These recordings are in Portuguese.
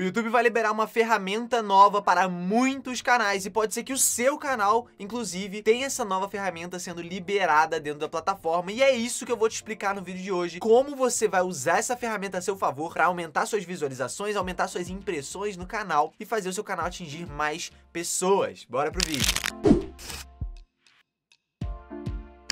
O YouTube vai liberar uma ferramenta nova para muitos canais e pode ser que o seu canal, inclusive, tenha essa nova ferramenta sendo liberada dentro da plataforma. E é isso que eu vou te explicar no vídeo de hoje, como você vai usar essa ferramenta a seu favor para aumentar suas visualizações, aumentar suas impressões no canal e fazer o seu canal atingir mais pessoas. Bora pro vídeo.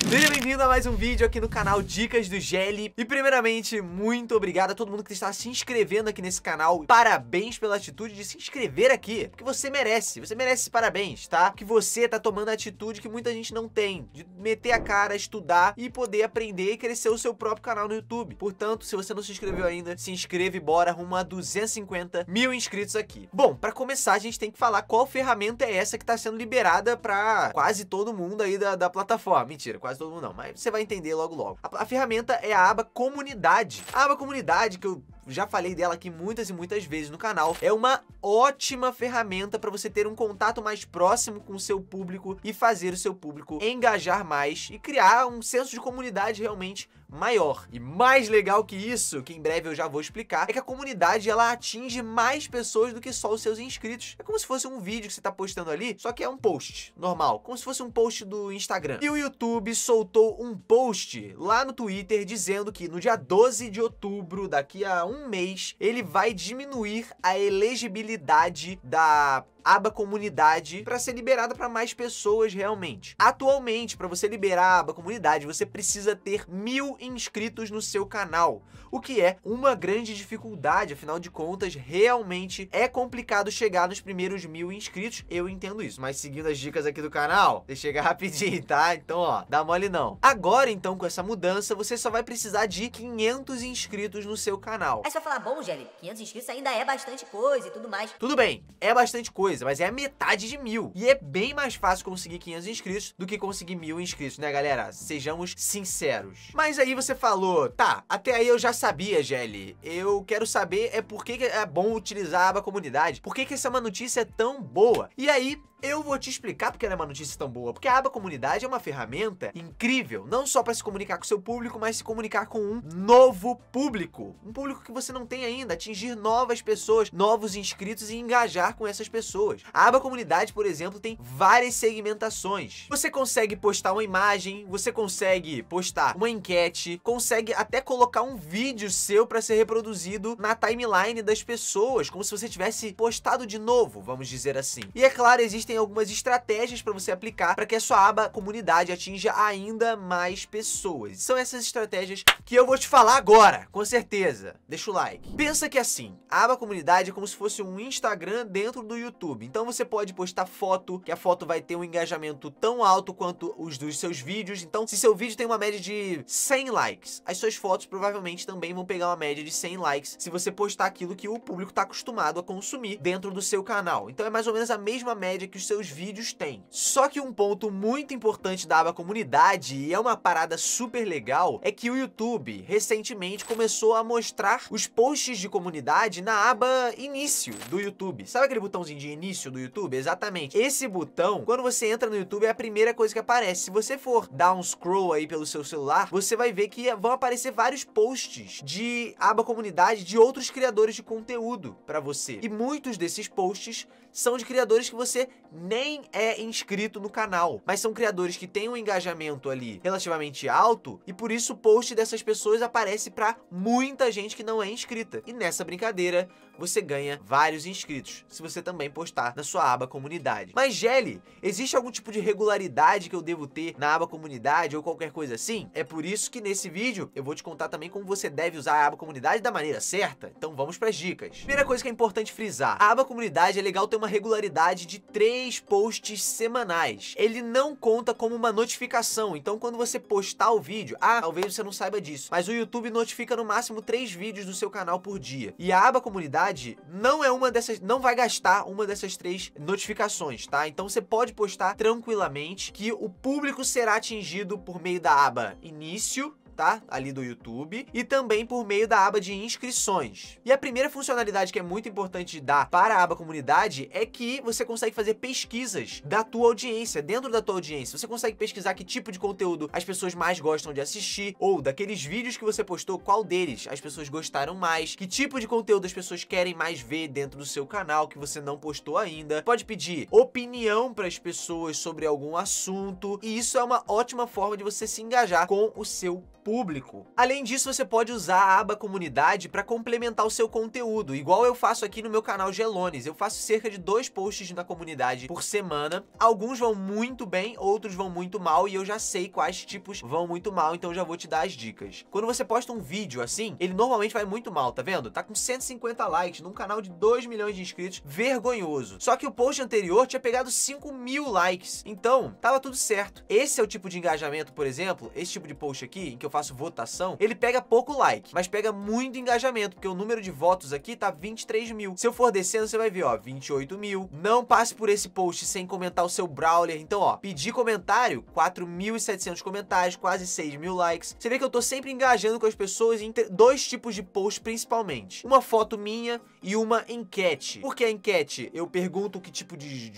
Seja bem-vindo a mais um vídeo aqui no canal Dicas do Gelli. E primeiramente, muito obrigado a todo mundo que está se inscrevendo aqui nesse canal. Parabéns pela atitude de se inscrever aqui, porque você merece. Você merece parabéns, tá? Que você tá tomando a atitude que muita gente não tem, de meter a cara, estudar e poder aprender e crescer o seu próprio canal no YouTube. Portanto, se você não se inscreveu ainda, se inscreve e bora rumo a 250 mil inscritos aqui. Bom, para começar, a gente tem que falar qual ferramenta é essa que tá sendo liberada para quase todo mundo aí da, da plataforma. Mentira, quase todo mundo não, mas você vai entender logo logo. A, a ferramenta é a aba comunidade. A aba comunidade, que eu já falei dela aqui muitas e muitas vezes no canal, é uma ótima ferramenta para você ter um contato mais próximo com o seu público e fazer o seu público engajar mais e criar um senso de comunidade realmente maior. E mais legal que isso, que em breve eu já vou explicar, é que a comunidade ela atinge mais pessoas do que só os seus inscritos. É como se fosse um vídeo que você tá postando ali, só que é um post normal, como se fosse um post do Instagram. E o YouTube soltou um post lá no Twitter dizendo que no dia 12 de outubro, daqui a um mês, ele vai diminuir a elegibilidade da aba comunidade para ser liberada para mais pessoas realmente. Atualmente, para você liberar a aba comunidade, você precisa ter mil inscritos no seu canal, o que é uma grande dificuldade, afinal de contas, realmente é complicado chegar nos primeiros mil inscritos, eu entendo isso, mas seguindo as dicas aqui do canal, você chega rapidinho, tá? Então, ó, dá mole não. Agora, então, com essa mudança, você só vai precisar de 500 inscritos no seu canal. Aí você vai falar, bom, Gelli, 500 inscritos ainda é bastante coisa e tudo mais. Tudo bem, é bastante coisa, coisa, mas é a metade de mil. E é bem mais fácil conseguir 500 inscritos do que conseguir mil inscritos, né, galera? Sejamos sinceros. Mas aí você falou, tá, até aí eu já sabia, Gelli. Eu quero saber é por que é bom utilizar a aba comunidade. Por que, que essa uma notícia é tão boa? E aí, eu vou te explicar porque ela é uma notícia tão boa. Porque a aba comunidade é uma ferramenta incrível, não só para se comunicar com seu público, mas se comunicar com um novo público. Um público que você não tem ainda, atingir novas pessoas, novos inscritos e engajar com essas pessoas pessoas. A aba comunidade, por exemplo, tem várias segmentações. Você consegue postar uma imagem, você consegue postar uma enquete, consegue até colocar um vídeo seu para ser reproduzido na timeline das pessoas, como se você tivesse postado de novo, vamos dizer assim. E é claro, existem algumas estratégias para você aplicar para que a sua aba comunidade atinja ainda mais pessoas. São essas estratégias que eu vou te falar agora, com certeza. Deixa o like. Pensa que é assim, a aba comunidade é como se fosse um Instagram dentro do YouTube. YouTube. Então você pode postar foto, que a foto vai ter um engajamento tão alto quanto os dos seus vídeos. Então, se seu vídeo tem uma média de 100 likes, as suas fotos provavelmente também vão pegar uma média de 100 likes se você postar aquilo que o público está acostumado a consumir dentro do seu canal. Então é mais ou menos a mesma média que os seus vídeos têm. Só que um ponto muito importante da aba comunidade, e é uma parada super legal, é que o YouTube recentemente começou a mostrar os posts de comunidade na aba início do YouTube. Sabe aquele botãozinho de início do YouTube, exatamente. Esse botão, quando você entra no YouTube, é a primeira coisa que aparece. Se você for dar um scroll aí pelo seu celular, você vai ver que vão aparecer vários posts de aba comunidade de outros criadores de conteúdo para você. E muitos desses posts são de criadores que você nem é inscrito no canal, mas são criadores que têm um engajamento ali relativamente alto e por isso o post dessas pessoas aparece para muita gente que não é inscrita. E nessa brincadeira, você ganha vários inscritos. Se você também postar gostar na sua aba comunidade. Mas, Gelly, existe algum tipo de regularidade que eu devo ter na aba comunidade ou qualquer coisa assim? É por isso que nesse vídeo eu vou te contar também como você deve usar a aba comunidade da maneira certa. Então vamos para as dicas. Primeira coisa que é importante frisar, a aba comunidade é legal ter uma regularidade de três posts semanais. Ele não conta como uma notificação, então quando você postar o vídeo, ah, talvez você não saiba disso, mas o YouTube notifica no máximo três vídeos no seu canal por dia. E a aba comunidade não é uma dessas, não vai gastar uma dessas essas três notificações, tá? Então você pode postar tranquilamente que o público será atingido por meio da aba início, tá? Ali do YouTube e também por meio da aba de inscrições. E a primeira funcionalidade que é muito importante dar para a aba comunidade é que você consegue fazer pesquisas da tua audiência, dentro da tua audiência. Você consegue pesquisar que tipo de conteúdo as pessoas mais gostam de assistir ou daqueles vídeos que você postou, qual deles as pessoas gostaram mais, que tipo de conteúdo as pessoas querem mais ver dentro do seu canal que você não postou ainda. Pode pedir opinião para as pessoas sobre algum assunto e isso é uma ótima forma de você se engajar com o seu público. Além disso, você pode usar a aba comunidade para complementar o seu conteúdo, igual eu faço aqui no meu canal Gelones. Eu faço cerca de dois posts na comunidade por semana. Alguns vão muito bem, outros vão muito mal, e eu já sei quais tipos vão muito mal, então já vou te dar as dicas. Quando você posta um vídeo assim, ele normalmente vai muito mal, tá vendo? Tá com 150 likes num canal de 2 milhões de inscritos, vergonhoso. Só que o post anterior tinha pegado 5 mil likes, então tava tudo certo. Esse é o tipo de engajamento, por exemplo, esse tipo de post aqui, em que eu faço faço votação, ele pega pouco like, mas pega muito engajamento, porque o número de votos aqui tá 23 mil. Se eu for descendo, você vai ver, ó, 28 mil. Não passe por esse post sem comentar o seu Brawler. Então, ó, pedi comentário, 4.700 comentários, quase 6 mil likes. Você vê que eu tô sempre engajando com as pessoas em dois tipos de posts principalmente. Uma foto minha e uma enquete. Por que a enquete? Eu pergunto que tipo de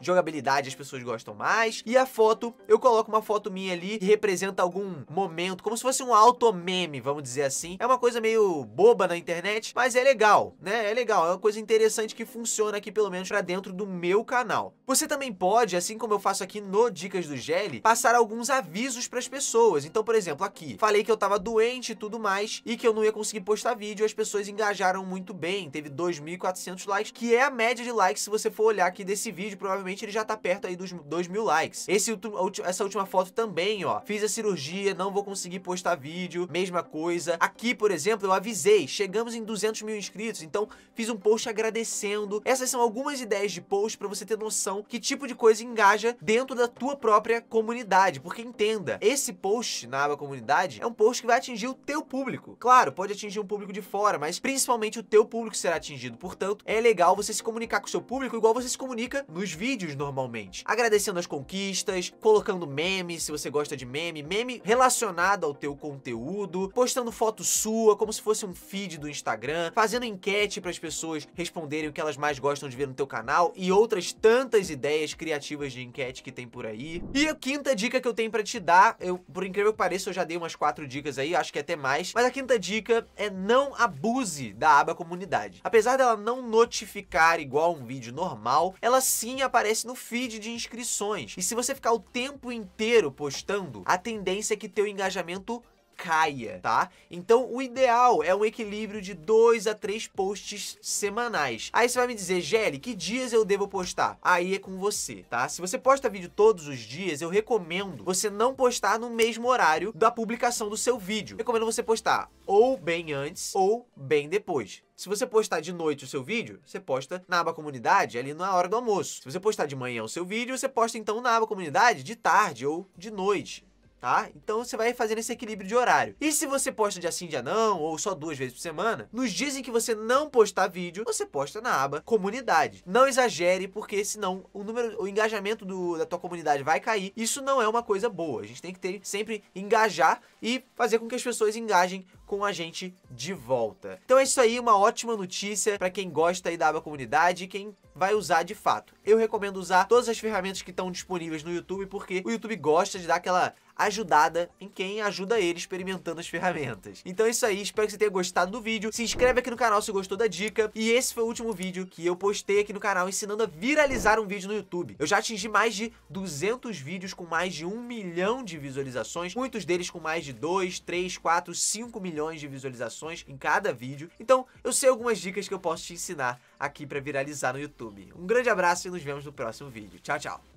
jogabilidade as pessoas gostam mais. E a foto, eu coloco uma foto minha ali que representa algum momento como se fosse um auto-meme, vamos dizer assim. É uma coisa meio boba na internet, mas é legal, né? É legal, é uma coisa interessante que funciona aqui, pelo menos, pra dentro do meu canal. Você também pode, assim como eu faço aqui no Dicas do Gelli, passar alguns avisos pras pessoas. Então, por exemplo, aqui, falei que eu tava doente e tudo mais, e que eu não ia conseguir postar vídeo, as pessoas engajaram muito bem, teve 2.400 likes, que é a média de likes se você for olhar aqui desse vídeo, provavelmente ele já tá perto aí dos 2.000 likes. Esse, essa última foto também, ó, fiz a cirurgia, não vou conseguir postar vídeo, mesma coisa. Aqui, por exemplo, eu avisei, chegamos em 200 mil inscritos, então fiz um post agradecendo. Essas são algumas ideias de post para você ter noção que tipo de coisa engaja dentro da tua própria comunidade, porque entenda, esse post na aba comunidade é um post que vai atingir o teu público. Claro, pode atingir um público de fora, mas principalmente o teu público será atingido. Portanto, é legal você se comunicar com o seu público igual você se comunica nos vídeos normalmente, agradecendo as conquistas, colocando memes, se você gosta de meme, meme relacionado relacionado ao teu conteúdo, postando foto sua, como se fosse um feed do Instagram, fazendo enquete para as pessoas responderem o que elas mais gostam de ver no teu canal e outras tantas ideias criativas de enquete que tem por aí. E a quinta dica que eu tenho para te dar, eu por incrível que pareça, eu já dei umas quatro dicas aí, acho que até mais, mas a quinta dica é não abuse da aba comunidade. Apesar dela não notificar igual um vídeo normal, ela sim aparece no feed de inscrições. E se você ficar o tempo inteiro postando, a tendência é que teu engajamento engajamento caia, tá? Então o ideal é um equilíbrio de dois a três posts semanais. Aí você vai me dizer, Gelli, que dias eu devo postar? Aí é com você, tá? Se você posta vídeo todos os dias, eu recomendo você não postar no mesmo horário da publicação do seu vídeo. Recomendo você postar ou bem antes ou bem depois. Se você postar de noite o seu vídeo, você posta na aba comunidade ali na hora do almoço. Se você postar de manhã o seu vídeo, você posta então na aba comunidade de tarde ou de noite tá? Então você vai fazendo esse equilíbrio de horário. E se você posta dia sim, dia não, ou só duas vezes por semana, nos dias em que você não postar vídeo, você posta na aba comunidade. Não exagere, porque senão o número, o engajamento do, da tua comunidade vai cair. Isso não é uma coisa boa. A gente tem que ter sempre engajar e fazer com que as pessoas engajem com a gente de volta. Então é isso aí, uma ótima notícia para quem gosta aí da aba comunidade e quem vai usar de fato. Eu recomendo usar todas as ferramentas que estão disponíveis no YouTube, porque o YouTube gosta de dar aquela ajudada em quem ajuda ele experimentando as ferramentas. Então é isso aí, espero que você tenha gostado do vídeo. Se inscreve aqui no canal se gostou da dica. E esse foi o último vídeo que eu postei aqui no canal ensinando a viralizar um vídeo no YouTube. Eu já atingi mais de 200 vídeos com mais de 1 milhão de visualizações, muitos deles com mais de 2, 3, 4, 5 milhões de visualizações em cada vídeo. Então eu sei algumas dicas que eu posso te ensinar aqui para viralizar no YouTube. Um grande abraço e nos vemos no próximo vídeo. Tchau, tchau!